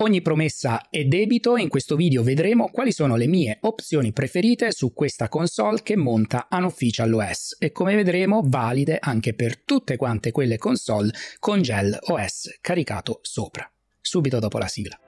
Ogni promessa è debito e in questo video vedremo quali sono le mie opzioni preferite su questa console che monta Unofficial OS e come vedremo valide anche per tutte quante quelle console con Gel OS caricato sopra. Subito dopo la sigla.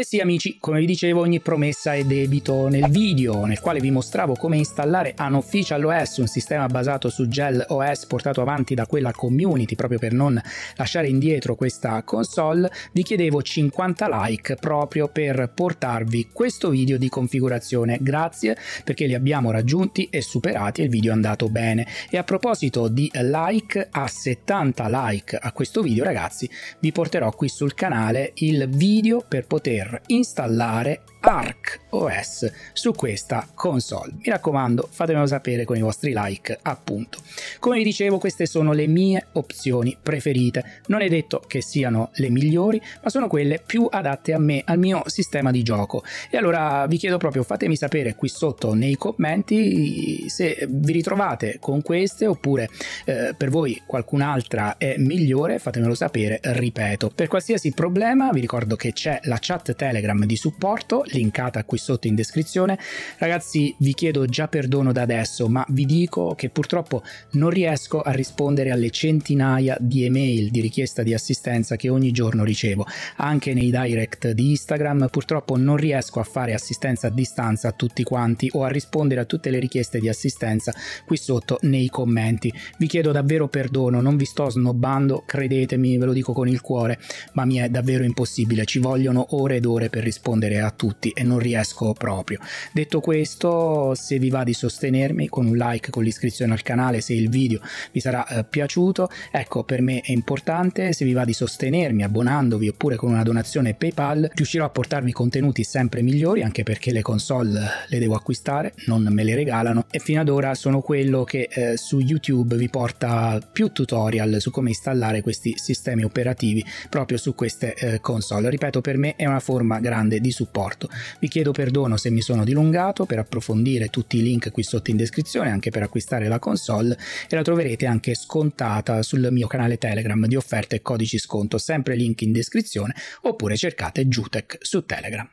E sì amici, come vi dicevo ogni promessa è debito. Nel video nel quale vi mostravo come installare Unofficial OS, un sistema basato su Gel OS portato avanti da quella community proprio per non lasciare indietro questa console, vi chiedevo 50 like proprio per portarvi questo video di configurazione. Grazie perché li abbiamo raggiunti e superati e il video è andato bene. E a proposito di like, a 70 like a questo video ragazzi, vi porterò qui sul canale il video per poter per installare Arc OS su questa console. Mi raccomando, fatemelo sapere con i vostri like, appunto. Come vi dicevo, queste sono le mie opzioni preferite. Non è detto che siano le migliori, ma sono quelle più adatte a me, al mio sistema di gioco. E allora vi chiedo proprio fatemi sapere qui sotto nei commenti se vi ritrovate con queste oppure eh, per voi qualcun'altra è migliore, fatemelo sapere, ripeto. Per qualsiasi problema vi ricordo che c'è la chat Telegram di supporto, linkata qui sotto in descrizione. Ragazzi, vi chiedo già perdono da adesso, ma vi dico che purtroppo non riesco a rispondere alle centinaia di email di richiesta di assistenza che ogni giorno ricevo, anche nei direct di Instagram. Purtroppo non riesco a fare assistenza a distanza a tutti quanti o a rispondere a tutte le richieste di assistenza qui sotto nei commenti. Vi chiedo davvero perdono, non vi sto snobbando, credetemi, ve lo dico con il cuore, ma mi è davvero impossibile. Ci vogliono ore ore ed ore per rispondere a tutti e non riesco proprio. Detto questo, se vi va di sostenermi con un like, con l'iscrizione al canale, se il video vi sarà eh, piaciuto, ecco per me è importante, se vi va di sostenermi abbonandovi oppure con una donazione PayPal, riuscirò a portarvi contenuti sempre migliori anche perché le console eh, le devo acquistare, non me le regalano e fino ad ora sono quello che eh, su YouTube vi porta più tutorial su come installare questi sistemi operativi proprio su queste eh, console. Ripeto, per me è una piattaforma grande di supporto. Vi chiedo perdono se mi sono dilungato, per approfondire tutti i link qui sotto in descrizione anche per acquistare la console e la troverete anche scontata sul mio canale Telegram di offerte e codici sconto, sempre link in descrizione oppure cercate Jutec su Telegram.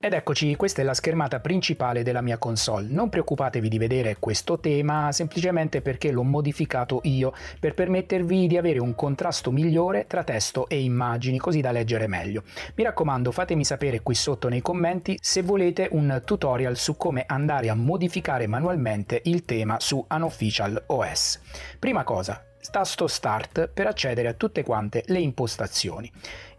Ed eccoci, questa è la schermata principale della mia console. Non preoccupatevi di vedere questo tema, semplicemente perché l'ho modificato io, per permettervi di avere un contrasto migliore tra testo e immagini, così da leggere meglio. Mi raccomando, fatemi sapere qui sotto nei commenti se volete un tutorial su come andare a modificare manualmente il tema su Unofficial OS. Prima cosa, tasto Start per accedere a tutte quante le impostazioni.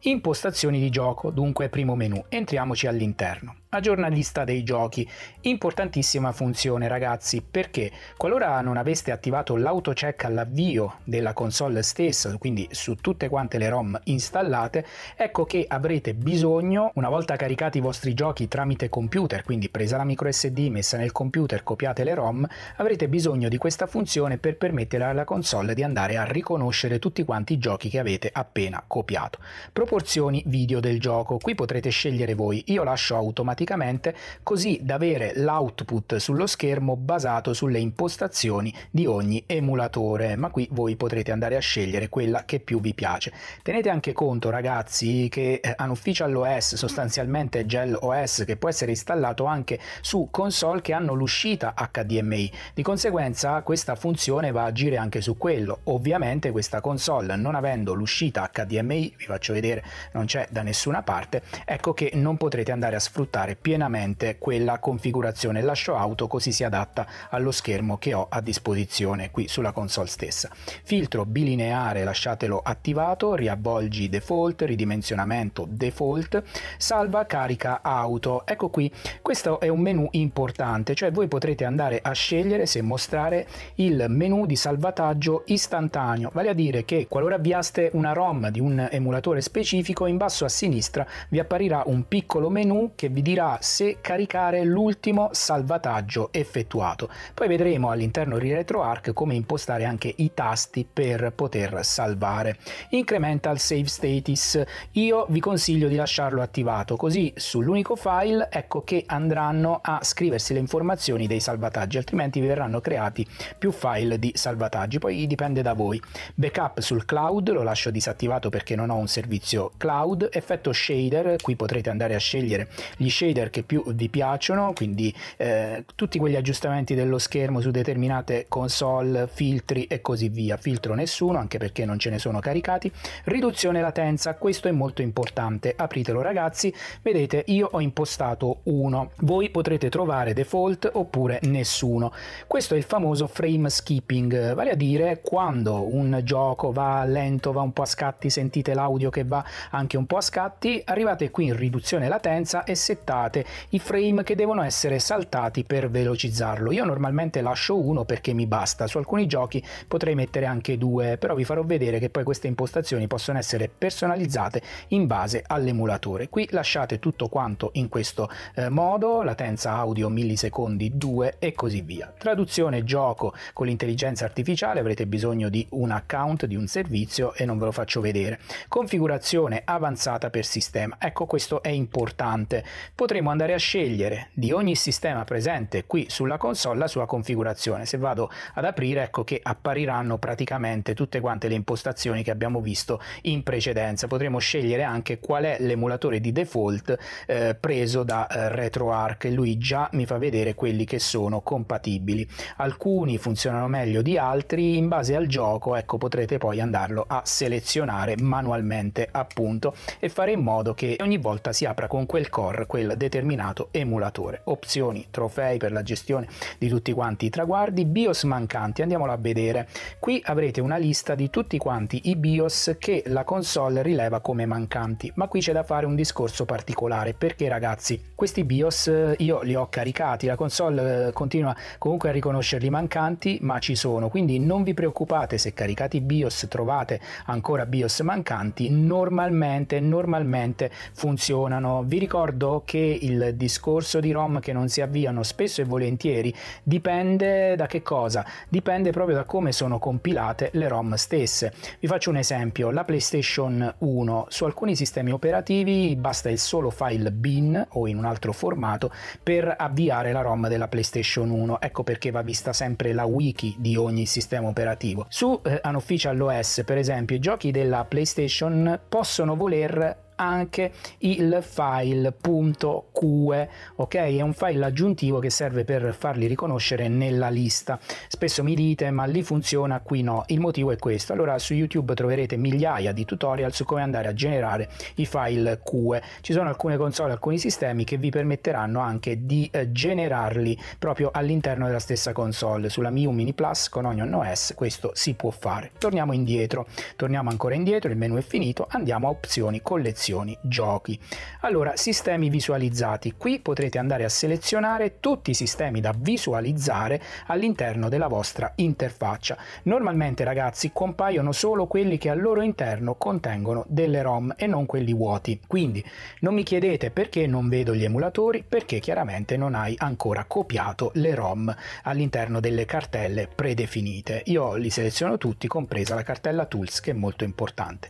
Impostazioni di gioco, dunque primo menu, entriamoci all'interno a giornalista dei giochi. Importantissima funzione ragazzi perché qualora non aveste attivato l'autocheck all'avvio della console stessa, quindi su tutte quante le ROM installate, ecco che avrete bisogno, una volta caricati i vostri giochi tramite computer, quindi presa la micro SD, messa nel computer, copiate le ROM, avrete bisogno di questa funzione per permettere alla console di andare a riconoscere tutti quanti i giochi che avete appena copiato. Proporzioni video del gioco, qui potrete scegliere voi, io lascio automaticamente automaticamente così da avere l'output sullo schermo basato sulle impostazioni di ogni emulatore, ma qui voi potrete andare a scegliere quella che più vi piace. Tenete anche conto ragazzi che eh, Unofficial OS sostanzialmente Gel OS che può essere installato anche su console che hanno l'uscita HDMI, di conseguenza questa funzione va a agire anche su quello. Ovviamente questa console non avendo l'uscita HDMI, vi faccio vedere non c'è da nessuna parte, ecco che non potrete andare a sfruttare sfruttare pienamente quella configurazione lascio auto così si adatta allo schermo che ho a disposizione qui sulla console stessa. Filtro bilineare lasciatelo attivato, riavvolgi default, ridimensionamento default, salva carica auto. Ecco qui, questo è un menu importante, cioè voi potrete andare a scegliere se mostrare il menu di salvataggio istantaneo, vale a dire che qualora avviaste una ROM di un emulatore specifico in basso a sinistra vi apparirà un piccolo menu che vi dirà dirà se caricare l'ultimo salvataggio effettuato. Poi vedremo all'interno di RetroArch come impostare anche i tasti per poter salvare. Incremental save status. Io vi consiglio di lasciarlo attivato, così sull'unico file ecco che andranno a scriversi le informazioni dei salvataggi, altrimenti vi verranno creati più file di salvataggi. Poi dipende da voi. Backup sul cloud lo lascio disattivato perché non ho un servizio cloud. Effetto shader, qui potrete andare a scegliere gli shader shader che più vi piacciono, quindi eh, tutti quegli aggiustamenti dello schermo su determinate console, filtri e così via. Filtro nessuno, anche perché non ce ne sono caricati. Riduzione latenza, questo è molto importante. Apritelo ragazzi, vedete io ho impostato 1. Voi potrete trovare default oppure nessuno. Questo è il famoso frame skipping, vale a dire quando un gioco va lento, va un po' a scatti, sentite l'audio che va anche un po' a scatti, arrivate qui in riduzione latenza e settate saltate, i frame che devono essere saltati per velocizzarlo. Io normalmente lascio uno perché mi basta, su alcuni giochi potrei mettere anche due, però vi farò vedere che poi queste impostazioni possono essere personalizzate in base all'emulatore. Qui lasciate tutto quanto in questo eh, modo, latenza audio millisecondi 2 e così via. Traduzione gioco con l'intelligenza artificiale avrete bisogno di un account, di un servizio e non ve lo faccio vedere. Configurazione avanzata per sistema, ecco questo è importante. Potete potremo andare a scegliere di ogni sistema presente qui sulla console la sua configurazione. Se vado ad aprire ecco che appariranno praticamente tutte quante le impostazioni che abbiamo visto in precedenza. Potremo scegliere anche qual è l'emulatore di default eh, preso da eh, RetroArch. Lui già mi fa vedere quelli che sono compatibili. Alcuni funzionano meglio di altri, in base al gioco ecco potrete poi andarlo a selezionare manualmente appunto e fare in modo che ogni volta si apra con quel core quel determinato emulatore. Opzioni, trofei per la gestione di tutti quanti i traguardi, BIOS mancanti, andiamolo a vedere. Qui avrete una lista di tutti quanti i BIOS che la console rileva come mancanti, ma qui c'è da fare un discorso particolare perché ragazzi, questi BIOS eh, io li ho caricati, la console eh, continua comunque a riconoscerli mancanti, ma ci sono, quindi non vi preoccupate se caricate i BIOS trovate ancora BIOS mancanti, normalmente, normalmente funzionano. Vi ricordo che il discorso di ROM che non si avviano spesso e volentieri dipende da che cosa? Dipende proprio da come sono compilate le ROM stesse. Vi faccio un esempio, la PlayStation 1 su alcuni sistemi operativi basta il solo file bin o in un altro formato per avviare la ROM della PlayStation 1, ecco perché va vista sempre la wiki di ogni sistema operativo. Su eh, Unofficial OS per esempio i giochi della PlayStation possono voler anche il file.qe, ok? È un file aggiuntivo che serve per farli riconoscere nella lista. Spesso mi dite ma lì funziona, qui no. Il motivo è questo. Allora su YouTube troverete migliaia di tutorial su come andare a generare i file QE. Ci sono alcune console, alcuni sistemi che vi permetteranno anche di eh, generarli proprio all'interno della stessa console. Sulla MIU Mini Plus con Onion OS questo si può fare. Torniamo indietro, torniamo ancora indietro, il menu è finito, andiamo a opzioni collezioni applicazioni giochi. Allora, sistemi visualizzati. Qui potrete andare a selezionare tutti i sistemi da visualizzare all'interno della vostra interfaccia. Normalmente, ragazzi, compaiono solo quelli che al loro interno contengono delle ROM e non quelli vuoti. Quindi non mi chiedete perché non vedo gli emulatori, perché chiaramente non hai ancora copiato le ROM all'interno delle cartelle predefinite. Io li seleziono tutti, compresa la cartella tools che è molto importante.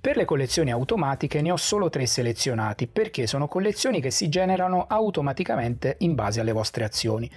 Per le collezioni automatiche ne ho solo tre selezionati perché sono collezioni che si generano automaticamente in base alle vostre azioni.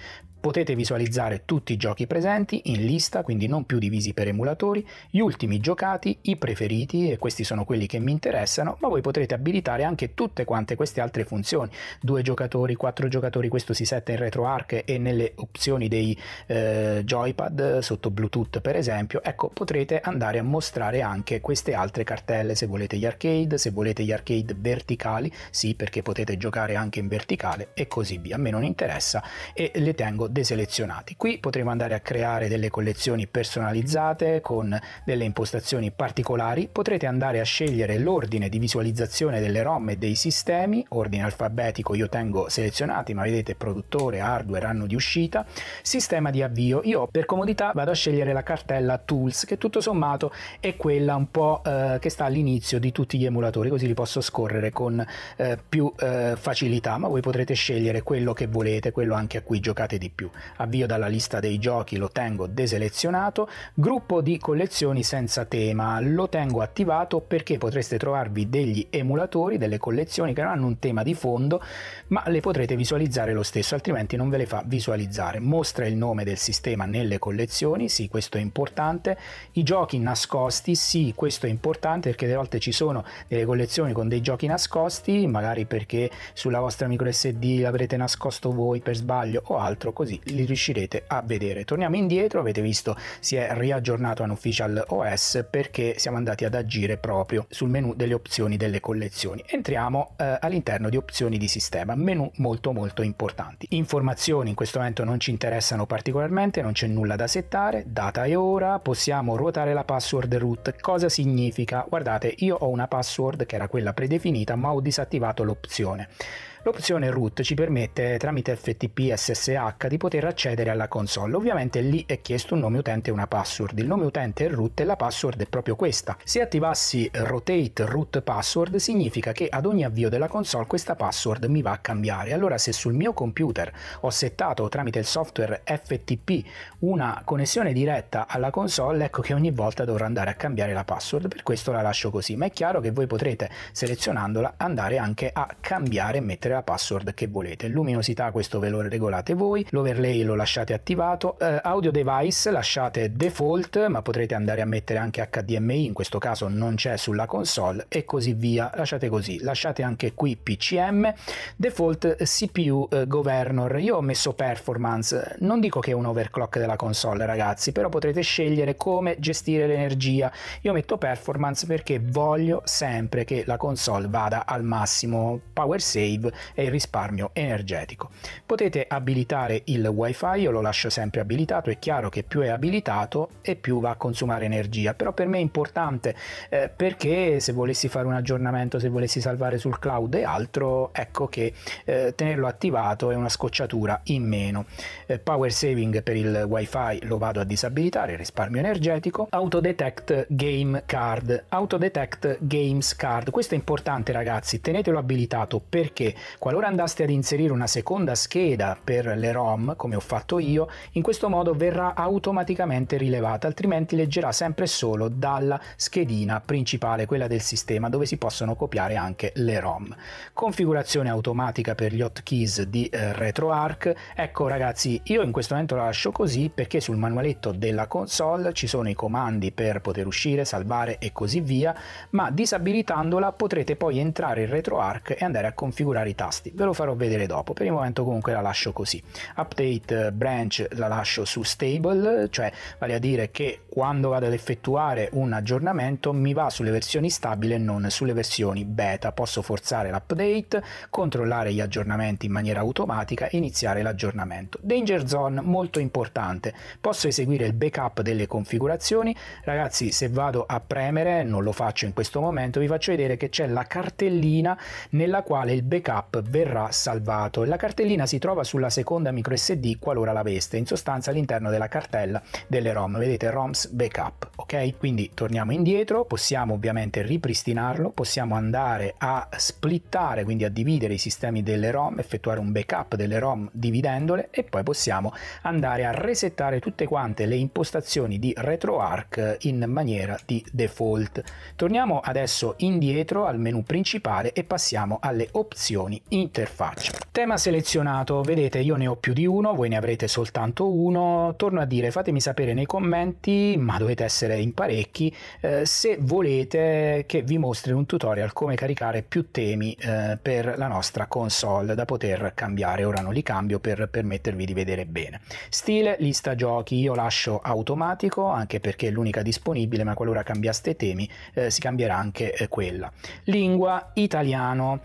Potete visualizzare tutti i giochi presenti in lista, quindi non più divisi per emulatori, gli ultimi giocati, i preferiti, e questi sono quelli che mi interessano, ma voi potrete abilitare anche tutte quante queste altre funzioni, due giocatori, quattro giocatori, questo si setta in RetroArch e nelle opzioni dei eh, joypad sotto Bluetooth per esempio, ecco potrete andare a mostrare anche queste altre cartelle se volete gli arcade, se volete gli arcade verticali, sì perché potete giocare anche in verticale e così via, a me non interessa e le tengo deselezionati. Qui potremo andare a creare delle collezioni personalizzate con delle impostazioni particolari, potrete andare a scegliere l'ordine di visualizzazione delle ROM e dei sistemi, ordine alfabetico io tengo selezionati ma vedete produttore, hardware, anno di uscita, sistema di avvio, io per comodità vado a scegliere la cartella tools che tutto sommato è quella un po' eh, che sta all'inizio di tutti gli emulatori così li posso scorrere con eh, più eh, facilità ma voi potrete scegliere quello che volete, quello anche a cui giocate di più più. Avvio dalla lista dei giochi, lo tengo deselezionato. Gruppo di collezioni senza tema, lo tengo attivato perché potreste trovarvi degli emulatori, delle collezioni che non hanno un tema di fondo, ma le potrete visualizzare lo stesso, altrimenti non ve le fa visualizzare. Mostra il nome del sistema nelle collezioni, sì, questo è importante. I giochi nascosti, sì, questo è importante perché delle volte ci sono delle collezioni con dei giochi nascosti, magari perché sulla vostra micro SD l'avrete nascosto voi per sbaglio o altro, così così li riuscirete a vedere. Torniamo indietro, avete visto si è riaggiornato an official OS perché siamo andati ad agire proprio sul menu delle opzioni delle collezioni. Entriamo eh, all'interno di opzioni di sistema, menu molto molto importanti. Informazioni in questo momento non ci interessano particolarmente, non c'è nulla da settare, data e ora, possiamo ruotare la password root. Cosa significa? Guardate, io ho una password che era quella predefinita ma ho disattivato l'opzione. L'opzione root ci permette tramite FTP SSH di poter accedere alla console. Ovviamente lì è chiesto un nome utente e una password. Il nome utente è root e la password è proprio questa. Se attivassi rotate root password significa che ad ogni avvio della console questa password mi va a cambiare. Allora se sul mio computer ho settato tramite il software FTP una connessione diretta alla console, ecco che ogni volta dovrò andare a cambiare la password, per questo la lascio così, ma è chiaro che voi potrete selezionandola andare anche a cambiare e mettere mettere la password che volete. Luminosità questo ve lo regolate voi, l'overlay lo lasciate attivato, eh, audio device lasciate default ma potrete andare a mettere anche HDMI, in questo caso non c'è sulla console e così via, lasciate così, lasciate anche qui PCM, default CPU eh, governor, io ho messo performance, non dico che è un overclock della console ragazzi, però potrete scegliere come gestire l'energia, io metto performance perché voglio sempre che la console vada al massimo power save e il risparmio energetico. Potete abilitare il wifi, io lo lascio sempre abilitato, è chiaro che più è abilitato e più va a consumare energia, però per me è importante eh, perché se volessi fare un aggiornamento, se volessi salvare sul cloud e altro, ecco che eh, tenerlo attivato è una scocciatura in meno. Eh, power saving per il wifi lo vado a disabilitare, risparmio energetico, autodetect game card, autodetect games card, questo è importante ragazzi, tenetelo abilitato perché Qualora andaste ad inserire una seconda scheda per le ROM, come ho fatto io, in questo modo verrà automaticamente rilevata, altrimenti leggerà sempre solo dalla schedina principale, quella del sistema, dove si possono copiare anche le ROM. Configurazione automatica per gli hotkeys di eh, RetroArch. Ecco ragazzi, io in questo momento la lascio così perché sul manualetto della console ci sono i comandi per poter uscire, salvare e così via, ma disabilitandola potrete poi entrare in RetroArch e andare a configurare i tasti, ve lo farò vedere dopo, per il momento comunque la lascio così. Update eh, branch la lascio su stable, cioè vale a dire che quando vado ad effettuare un aggiornamento mi va sulle versioni stabili e non sulle versioni beta, posso forzare l'update, controllare gli aggiornamenti in maniera automatica e iniziare l'aggiornamento. Danger zone molto importante, posso eseguire il backup delle configurazioni, ragazzi se vado a premere, non lo faccio in questo momento, vi faccio vedere che c'è la cartellina nella quale il backup app verrà salvato e la cartellina si trova sulla seconda micro SD qualora la veste, in sostanza all'interno della cartella delle ROM, vedete ROMs backup, ok? Quindi torniamo indietro, possiamo ovviamente ripristinarlo, possiamo andare a splittare, quindi a dividere i sistemi delle ROM, effettuare un backup delle ROM dividendole e poi possiamo andare a resettare tutte quante le impostazioni di RetroArch in maniera di default. Torniamo adesso indietro al menu principale e passiamo alle opzioni opzioni interfaccia. Tema selezionato, vedete io ne ho più di uno, voi ne avrete soltanto uno, torno a dire fatemi sapere nei commenti, ma dovete essere in parecchi, eh, se volete che vi mostri un tutorial come caricare più temi eh, per la nostra console da poter cambiare, ora non li cambio per permettervi di vedere bene. Stile, lista giochi, io lascio automatico anche perché è l'unica disponibile, ma qualora cambiaste temi eh, si cambierà anche eh, quella. Lingua, italiano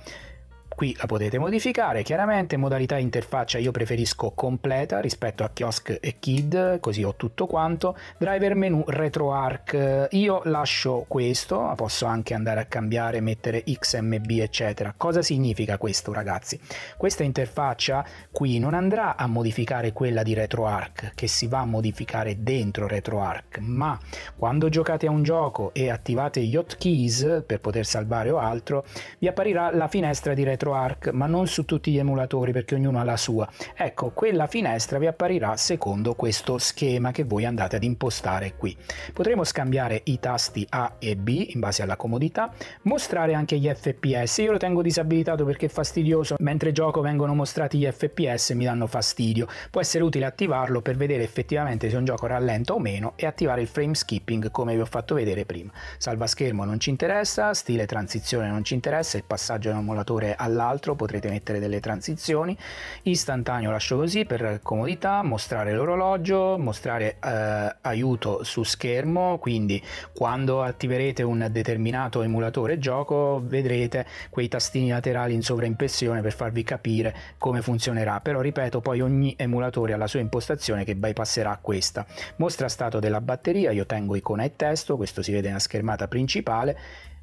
qui la potete modificare chiaramente modalità interfaccia io preferisco completa rispetto a kiosk e kid così ho tutto quanto driver menu retroarch io lascio questo ma posso anche andare a cambiare mettere xmb eccetera cosa significa questo ragazzi questa interfaccia qui non andrà a modificare quella di retroarch che si va a modificare dentro retroarch ma quando giocate a un gioco e attivate gli hotkeys per poter salvare o altro vi apparirà la finestra di retroarch 4ARC, ma non su tutti gli emulatori perché ognuno ha la sua. Ecco, quella finestra vi apparirà secondo questo schema che voi andate ad impostare qui. Potremo scambiare i tasti A e B in base alla comodità, mostrare anche gli FPS. Io lo tengo disabilitato perché è fastidioso, mentre gioco vengono mostrati gli FPS mi danno fastidio. Può essere utile attivarlo per vedere effettivamente se un gioco rallenta o meno e attivare il frame skipping come vi ho fatto vedere prima. Salva schermo non ci interessa, stile transizione non ci interessa, il passaggio da un emulatore all'altro all'altro, potrete mettere delle transizioni. Istantaneo lascio così per comodità, mostrare l'orologio, mostrare eh, aiuto su schermo, quindi quando attiverete un determinato emulatore gioco vedrete quei tastini laterali in sovraimpressione per farvi capire come funzionerà, però ripeto poi ogni emulatore ha la sua impostazione che bypasserà questa. Mostra stato della batteria, io tengo icona e testo, questo si vede nella schermata principale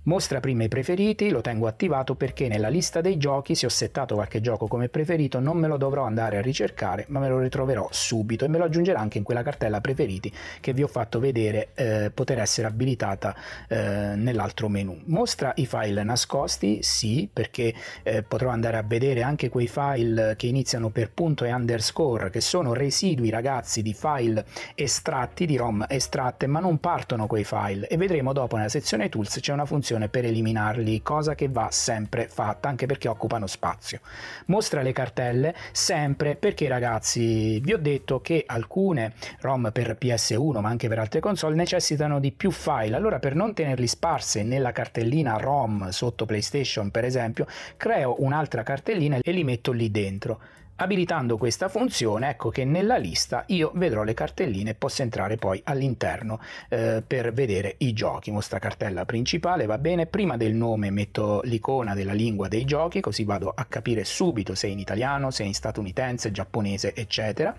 Mostra prima i preferiti, lo tengo attivato perché nella lista dei giochi, se ho settato qualche gioco come preferito, non me lo dovrò andare a ricercare, ma me lo ritroverò subito e me lo aggiungerà anche in quella cartella preferiti che vi ho fatto vedere eh, poter essere abilitata eh, nell'altro menu. Mostra i file nascosti, sì, perché eh, potrò andare a vedere anche quei file che iniziano per punto e underscore, che sono residui ragazzi di file estratti, di ROM estratte, ma non partono quei file e vedremo dopo nella sezione tools c'è una funzione legislazione per eliminarli, cosa che va sempre fatta anche perché occupano spazio. Mostra le cartelle sempre perché ragazzi vi ho detto che alcune ROM per PS1 ma anche per altre console necessitano di più file, allora per non tenerli sparse nella cartellina ROM sotto PlayStation per esempio creo un'altra cartellina e li metto lì dentro. Abilitando questa funzione ecco che nella lista io vedrò le cartelline e posso entrare poi all'interno eh, per vedere i giochi. Mostra cartella principale, va bene, prima del nome metto l'icona della lingua dei giochi così vado a capire subito se in italiano, se in statunitense, giapponese eccetera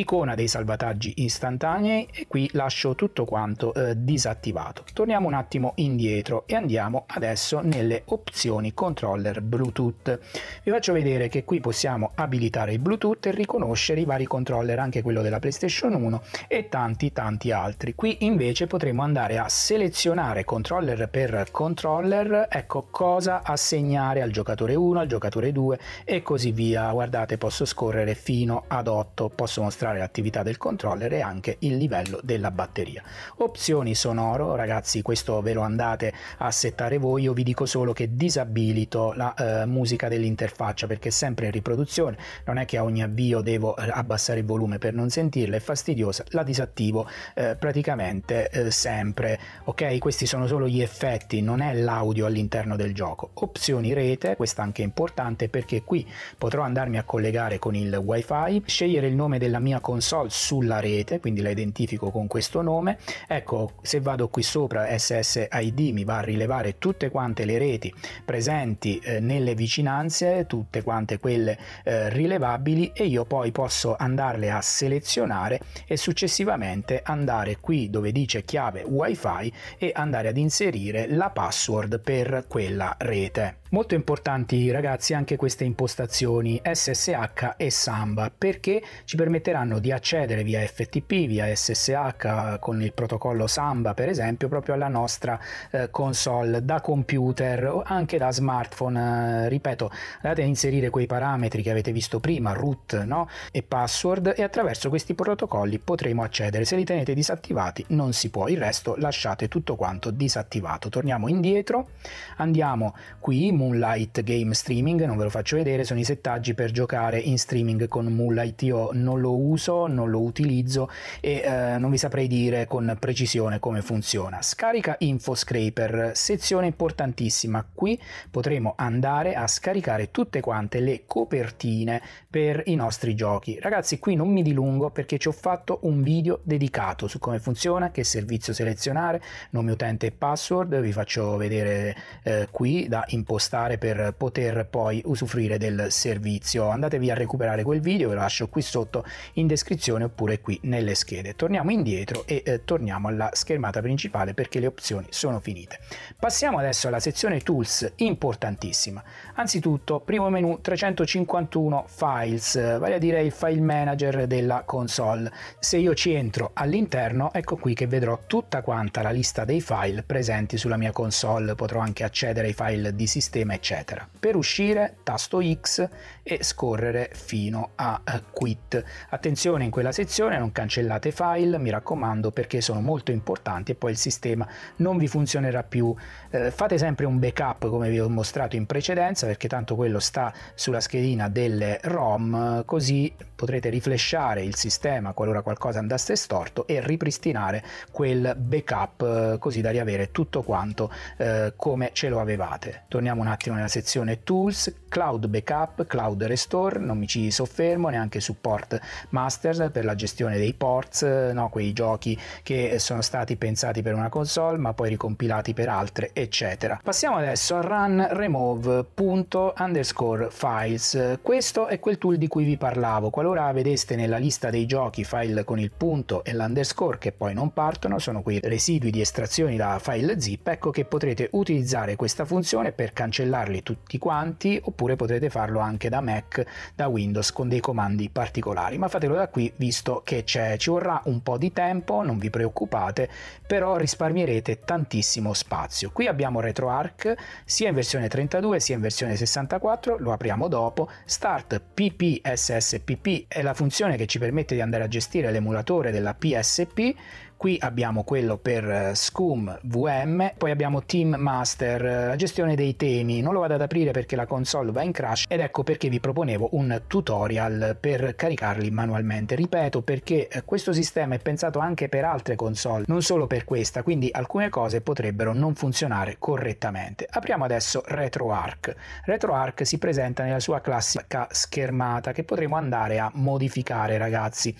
icona dei salvataggi istantanei e qui lascio tutto quanto eh, disattivato. Torniamo un attimo indietro e andiamo adesso nelle opzioni controller Bluetooth. Vi faccio vedere che qui possiamo abilitare il Bluetooth e riconoscere i vari controller, anche quello della PlayStation 1 e tanti tanti altri. Qui invece potremo andare a selezionare controller per controller, ecco cosa assegnare al giocatore 1, al giocatore 2 e così via. Guardate, posso scorrere fino ad 8, posso mostrare misurare l'attività del controller e anche il livello della batteria. Opzioni sonoro, ragazzi questo ve lo andate a settare voi, io vi dico solo che disabilito la eh, musica dell'interfaccia perché è sempre in riproduzione, non è che a ogni avvio devo eh, abbassare il volume per non sentirla, è fastidiosa, la disattivo eh, praticamente eh, sempre, ok? Questi sono solo gli effetti, non è l'audio all'interno del gioco. Opzioni rete, questa anche è importante perché qui potrò andarmi a collegare con il wifi, scegliere il nome della mia mia console sulla rete, quindi la identifico con questo nome. Ecco, se vado qui sopra SSID mi va a rilevare tutte quante le reti presenti eh, nelle vicinanze, tutte quante quelle eh, rilevabili e io poi posso andarle a selezionare e successivamente andare qui dove dice chiave wifi e andare ad inserire la password per quella rete. Molto importanti ragazzi anche queste impostazioni SSH e Samba perché ci permetteranno di accedere via FTP, via SSH con il protocollo Samba per esempio proprio alla nostra eh, console da computer o anche da smartphone. Eh, ripeto, andate a inserire quei parametri che avete visto prima, root no? e password e attraverso questi protocolli potremo accedere. Se li tenete disattivati non si può, il resto lasciate tutto quanto disattivato. Torniamo indietro, andiamo qui Moonlight Game Streaming, non ve lo faccio vedere, sono i settaggi per giocare in streaming con Moonlight. Io non lo uso, non lo utilizzo e eh, non vi saprei dire con precisione come funziona. Scarica InfoScraper, sezione importantissima. Qui potremo andare a scaricare tutte quante le copertine per i nostri giochi. Ragazzi, qui non mi dilungo perché ci ho fatto un video dedicato su come funziona, che servizio selezionare, nome utente e password, vi faccio vedere eh, qui da impostare acquistare per poter poi usufruire del servizio. Andatevi a recuperare quel video, ve lo lascio qui sotto in descrizione oppure qui nelle schede. Torniamo indietro e eh, torniamo alla schermata principale perché le opzioni sono finite. Passiamo adesso alla sezione tools importantissima. Anzitutto primo menu 351 files, vale a dire il file manager della console. Se io ci entro all'interno ecco qui che vedrò tutta quanta la lista dei file presenti sulla mia console, potrò anche accedere ai file di sistema sistema, eccetera. Per uscire tasto X e scorrere fino a eh, quit. Attenzione in quella sezione, non cancellate file, mi raccomando, perché sono molto importanti e poi il sistema non vi funzionerà più. Eh, fate sempre un backup come vi ho mostrato in precedenza, perché tanto quello sta sulla schedina delle ROM, così potrete riflesciare il sistema qualora qualcosa andasse storto e ripristinare quel backup eh, così da riavere tutto quanto eh, come ce lo avevate. Torniamo un un attimo nella sezione Tools, Cloud Backup, Cloud Restore, non mi ci soffermo, neanche Support Masters per la gestione dei ports, no? quei giochi che sono stati pensati per una console ma poi ricompilati per altre, eccetera. Passiamo adesso a run remove.underscore files, Questo è quel tool di cui vi parlavo. Qualora vedeste nella lista dei giochi file con il punto e l'underscore che poi non partono, sono quei residui di estrazioni da file zip, ecco che potrete utilizzare questa funzione per cancellare cancellarli tutti quanti oppure potrete farlo anche da Mac, da Windows con dei comandi particolari, ma fatelo da qui visto che c'è, ci vorrà un po' di tempo, non vi preoccupate, però risparmierete tantissimo spazio. Qui abbiamo RetroArch sia in versione 32 sia in versione 64, lo apriamo dopo, start ppsspp è la funzione che ci permette di andare a gestire l'emulatore della PSP Qui abbiamo quello per eh, SCUM VM, poi abbiamo Team Master, la eh, gestione dei temi. Non lo vado ad aprire perché la console va in crash ed ecco perché vi proponevo un tutorial per caricarli manualmente. Ripeto perché eh, questo sistema è pensato anche per altre console, non solo per questa, quindi alcune cose potrebbero non funzionare correttamente. Apriamo adesso RetroArch. RetroArch si presenta nella sua classica schermata che potremo andare a modificare ragazzi.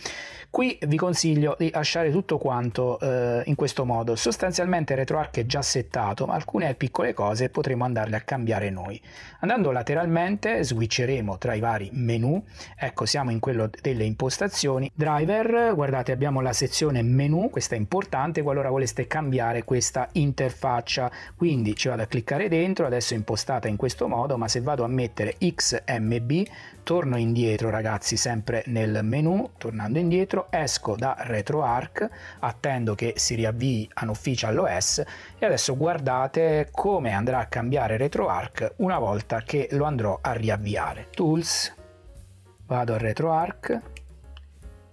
Qui vi consiglio di lasciare tutto quanto tanto eh, in questo modo. Sostanzialmente retroarch è già settato, ma alcune piccole cose potremo andarle a cambiare noi. Andando lateralmente switcheremo tra i vari menu, ecco siamo in quello delle impostazioni. Driver, guardate abbiamo la sezione menu, questa è importante qualora voleste cambiare questa interfaccia, quindi ci vado a cliccare dentro, adesso è impostata in questo modo, ma se vado a mettere XMB torno indietro ragazzi sempre nel menu tornando indietro esco da RetroArch attendo che si riavvii an official OS e adesso guardate come andrà a cambiare RetroArch una volta che lo andrò a riavviare tools vado a RetroArch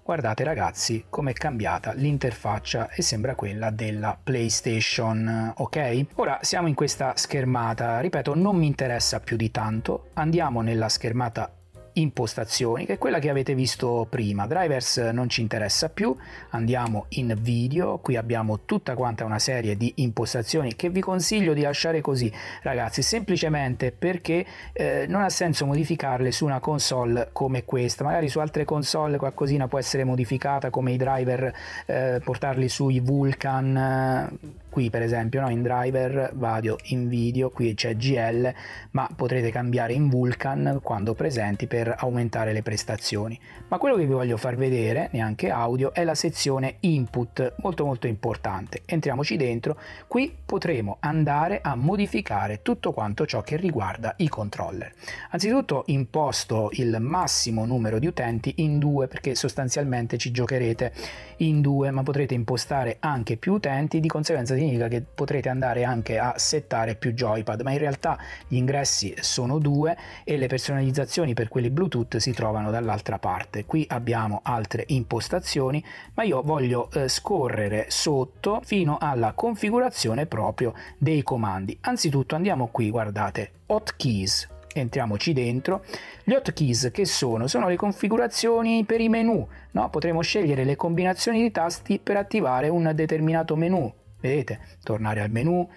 guardate ragazzi com'è cambiata l'interfaccia e sembra quella della PlayStation, ok? Ora siamo in questa schermata, ripeto non mi interessa più di tanto, andiamo nella schermata impostazioni, che è quella che avete visto prima. Drivers non ci interessa più, andiamo in video, qui abbiamo tutta quanta una serie di impostazioni che vi consiglio di lasciare così, ragazzi, semplicemente perché eh, non ha senso modificarle su una console come questa, magari su altre console qualcosina può essere modificata come i driver, eh, portarli sui Vulkan, eh, qui per esempio no? in driver vado in video, qui c'è GL, ma potrete cambiare in Vulkan quando presenti per aumentare le prestazioni. Ma quello che vi voglio far vedere, neanche audio, è la sezione input, molto molto importante. Entriamoci dentro, qui potremo andare a modificare tutto quanto ciò che riguarda i controller. Anzitutto imposto il massimo numero di utenti in due perché sostanzialmente ci giocherete in due, ma potrete impostare anche più utenti, di conseguenza significa che potrete andare anche a settare più joypad, ma in realtà gli ingressi sono due e le personalizzazioni per quelli Bluetooth si trovano dall'altra parte. Qui abbiamo altre impostazioni, ma io voglio eh, scorrere sotto fino alla configurazione proprio dei comandi. Anzitutto andiamo qui, guardate, hotkeys entriamoci dentro, gli hotkeys che sono? Sono le configurazioni per i menu, no? potremo scegliere le combinazioni di tasti per attivare un determinato menu, vedete? Tornare al menu,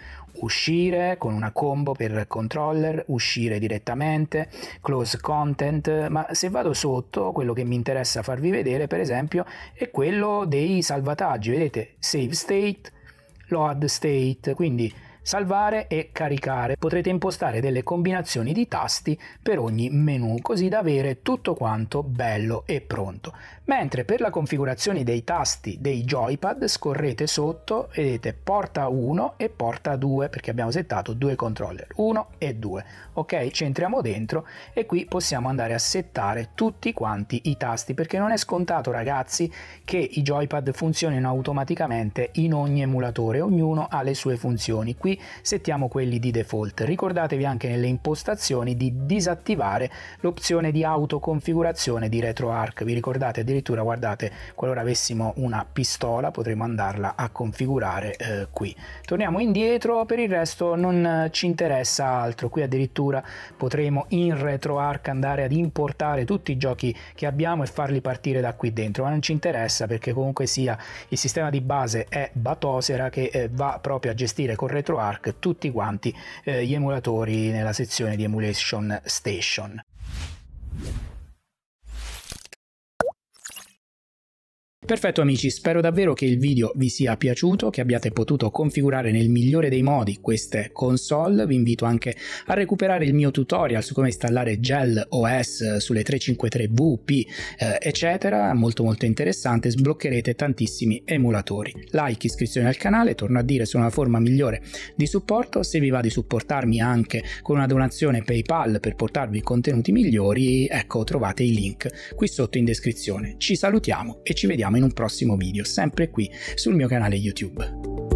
uscire con una combo per controller, uscire direttamente, close content, ma se vado sotto quello che mi interessa farvi vedere per esempio è quello dei salvataggi, vedete? Save state, load state, quindi salvare e caricare. Potrete impostare delle combinazioni di tasti per ogni menu, così da avere tutto quanto bello e pronto. Mentre per la configurazione dei tasti dei joypad scorrete sotto, vedete porta 1 e porta 2, perché abbiamo settato due controller, 1 e 2. Ok, ci entriamo dentro e qui possiamo andare a settare tutti quanti i tasti, perché non è scontato ragazzi che i joypad funzionino automaticamente in ogni emulatore, ognuno ha le sue funzioni. Qui settiamo quelli di default. Ricordatevi anche nelle impostazioni di disattivare l'opzione di autoconfigurazione di RetroArch. Vi ricordate addirittura, guardate, qualora avessimo una pistola potremmo andarla a configurare eh, qui. Torniamo indietro, per il resto non ci interessa altro. Qui addirittura potremo in RetroArch andare ad importare tutti i giochi che abbiamo e farli partire da qui dentro, ma non ci interessa perché comunque sia il sistema di base è Batosera che eh, va proprio a gestire con RetroArch Spark, tutti quanti eh, gli emulatori nella sezione di Emulation Station. Perfetto amici, spero davvero che il video vi sia piaciuto, che abbiate potuto configurare nel migliore dei modi queste console, vi invito anche a recuperare il mio tutorial su come installare Gel OS sulle 353 VP eh, eccetera, molto molto interessante, sbloccherete tantissimi emulatori. Like, iscrizione al canale, torno a dire sono una forma migliore di supporto, se vi va di supportarmi anche con una donazione PayPal per portarvi contenuti migliori, ecco trovate i link qui sotto in descrizione. Ci salutiamo e ci vediamo in un prossimo video, sempre qui sul mio canale YouTube.